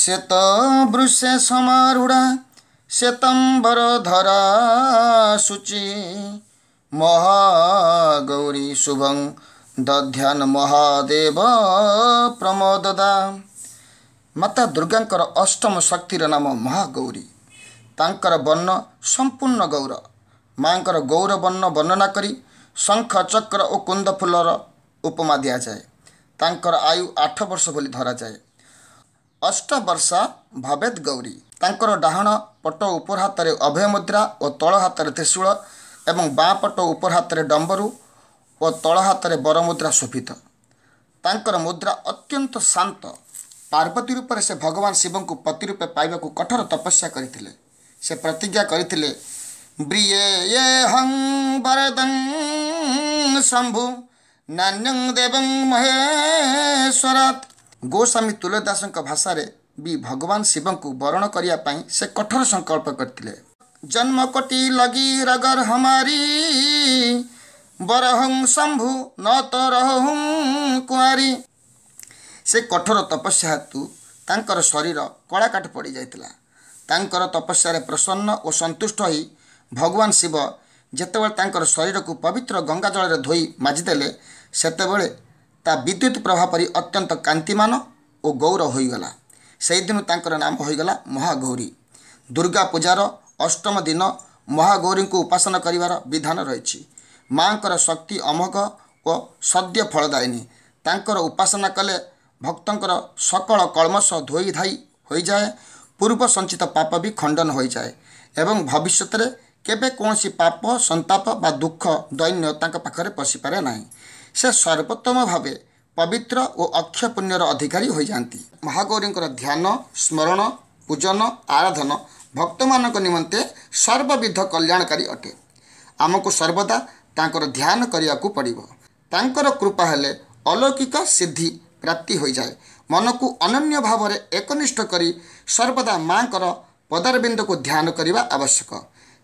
ଶ୍ୱେତ ବୃଷେ ସମାରୂଢ଼ା ଶ୍ୱେତମ୍ବର ଧରା ସୂଚି ମହାଗୌରୀ ଶୁଭଂ ଦଧ୍ୟାନ ମହାଦେବ ପ୍ରମୋଦ ପ୍ରମୋଦଦା ମାତା ଦୁର୍ଗାଙ୍କର ଅଷ୍ଟମ ଶକ୍ତିର ନାମ ମହାଗୌରୀ ତାଙ୍କର ବର୍ଣ୍ଣ ସମ୍ପୂର୍ଣ୍ଣ ଗୌର ମାଙ୍କର ବର୍ଣ୍ଣ ବର୍ଣ୍ଣନା କରି ଶଙ୍ଖ ଚକ୍ର ଓ କୁନ୍ଦ ଫୁଲର ଉପମା ଦିଆଯାଏ ତାଙ୍କର ଆୟୁ ଆଠ ବର୍ଷ ବୋଲି ଧରାଯାଏ ଅଷ୍ଟବର୍ଷା ଭବେଦ ଗୌରୀ ତାଙ୍କର ଡାହାଣ ପଟ ଉପର ହାତରେ ଅଭୟ ମୁଦ୍ରା ଓ ତଳ ହାତରେ ତ୍ରିଶୂଳ ଏବଂ ବାଁ ପଟ ଉପର ହାତରେ ଡମ୍ବରୁ ଓ ତଳ ହାତରେ ବରମୁଦ୍ରା ଶୋଭିତ ତାଙ୍କର ମୁଦ୍ରା ଅତ୍ୟନ୍ତ ଶାନ୍ତ ପାର୍ବତୀ ରୂପରେ ସେ ଭଗବାନ ଶିବଙ୍କୁ ପତି ରୂପେ ପାଇବାକୁ କଠୋର ତପସ୍ୟା କରିଥିଲେ ସେ ପ୍ରତିଜ୍ଞା କରିଥିଲେ ଶମ୍ଭୁ ନାନ୍ୟ ଦେବଂ ମହେଶ୍ୱରାତ୍ ଗୋସ୍ୱାମୀ ତୁଲଦାସଙ୍କ ଭାଷାରେ ବି ଭଗବାନ ଶିବଙ୍କୁ ବରଣ କରିବା ପାଇଁ ସେ କଠୋର ସଂକଳ୍ପ କରିଥିଲେ ଜନ୍ମ କୋଟି ଲଗି ରଗର ହମାରି ବରହଂ ଶମ୍ଭୁ ନ ତ ରହୁଁ କୁଆରୀ ସେ କଠୋର ତପସ୍ୟା ହେତୁ ତାଙ୍କର ଶରୀର କଳାକାଠ ପଡ଼ିଯାଇଥିଲା ତାଙ୍କର ତପସ୍ୟାରେ ପ୍ରସନ୍ନ ଓ ସନ୍ତୁଷ୍ଟ ହୋଇ ଭଗବାନ ଶିବ ଯେତେବେଳେ ତାଙ୍କର ଶରୀରକୁ ପବିତ୍ର ଗଙ୍ଗା ଜଳରେ ଧୋଇ ମାଜିଦେଲେ ସେତେବେଳେ ତା ବିଦ୍ୟୁତ୍ ପ୍ରଭାବ ପରି ଅତ୍ୟନ୍ତ କାନ୍ତିମାନ ଓ ଗୌର ହୋଇଗଲା ସେହିଦିନୁ ତାଙ୍କର ନାମ ହୋଇଗଲା ମହାଗୌରୀ ଦୁର୍ଗା ପୂଜାର ଅଷ୍ଟମ ଦିନ ମହାଗୌରୀଙ୍କୁ ଉପାସନା କରିବାର ବିଧାନ ରହିଛି ମାଆଙ୍କର ଶକ୍ତି ଅମକ ଓ ସଦ୍ୟ ଫଳଦାୟିନୀ ତାଙ୍କର ଉପାସନା କଲେ ଭକ୍ତଙ୍କର ସକଳ ଧୋଇ ଧାଇ ହୋଇଯାଏ ପୂର୍ବ ସଞ୍ଚିତ ପାପ ବି ଖଣ୍ଡନ ହୋଇଯାଏ ଏବଂ ଭବିଷ୍ୟତରେ କେବେ କୌଣସି ପାପ ସନ୍ତାପ ବା ଦୁଃଖ ଦୈନ୍ୟ ତାଙ୍କ ପାଖରେ ପଶିପାରେ ନାହିଁ ସେ ସର୍ବୋତ୍ତମ ଭାବେ ପବିତ୍ର ଓ ଅକ୍ଷୟ ପୁଣ୍ୟର ଅଧିକାରୀ ହୋଇଯାଆନ୍ତି ମହାଗୌରୀଙ୍କର ଧ୍ୟାନ ସ୍ମରଣ ପୂଜନ ଆରାଧନ ଭକ୍ତମାନଙ୍କ ନିମନ୍ତେ ସର୍ବବିଧ କଲ୍ୟାଣକାରୀ ଅଟେ ଆମକୁ ସର୍ବଦା ତାଙ୍କର ଧ୍ୟାନ କରିବାକୁ ପଡ଼ିବ ତାଙ୍କର କୃପା ହେଲେ ଅଲୌକିକ ସିଦ୍ଧି ପ୍ରାପ୍ତି ହୋଇଯାଏ ମନକୁ ଅନନ୍ୟ ଭାବରେ ଏକନିଷ୍ଠ କରି ସର୍ବଦା ମାଆଙ୍କର ପଦାରବିନ୍ଦକୁ ଧ୍ୟାନ କରିବା ଆବଶ୍ୟକ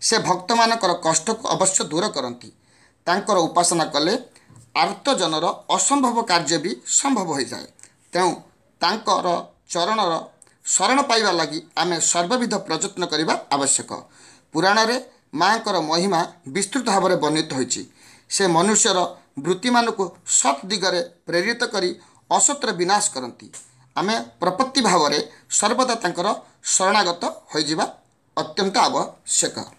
ସେ ଭକ୍ତମାନଙ୍କର କଷ୍ଟକୁ ଅବଶ୍ୟ ଦୂର କରନ୍ତି ତାଙ୍କର ଉପାସନା କଲେ ଆର୍ତ୍ତଜନର ଅସମ୍ଭବ କାର୍ଯ୍ୟ ବି ସମ୍ଭବ ହୋଇଯାଏ ତେଣୁ ତାଙ୍କର ଚରଣର ଶରଣ ପାଇବା ଲାଗି ଆମେ ସର୍ବବିଧ ପ୍ରଯତ୍ନ କରିବା ଆବଶ୍ୟକ ପୁରାଣରେ ମାଆଙ୍କର ମହିମା ବିସ୍ତୃତ ଭାବରେ ବର୍ଣ୍ଣିତ ହୋଇଛି ସେ ମନୁଷ୍ୟର ବୃତ୍ତିମାନଙ୍କୁ ସତ୍ ଦିଗରେ ପ୍ରେରିତ କରି ଅସତ୍ର ବିନାଶ କରନ୍ତି ଆମେ ପ୍ରପତ୍ତି ଭାବରେ ସର୍ବଦା ତାଙ୍କର ଶରଣାଗତ ହୋଇଯିବା ଅତ୍ୟନ୍ତ ଆବଶ୍ୟକ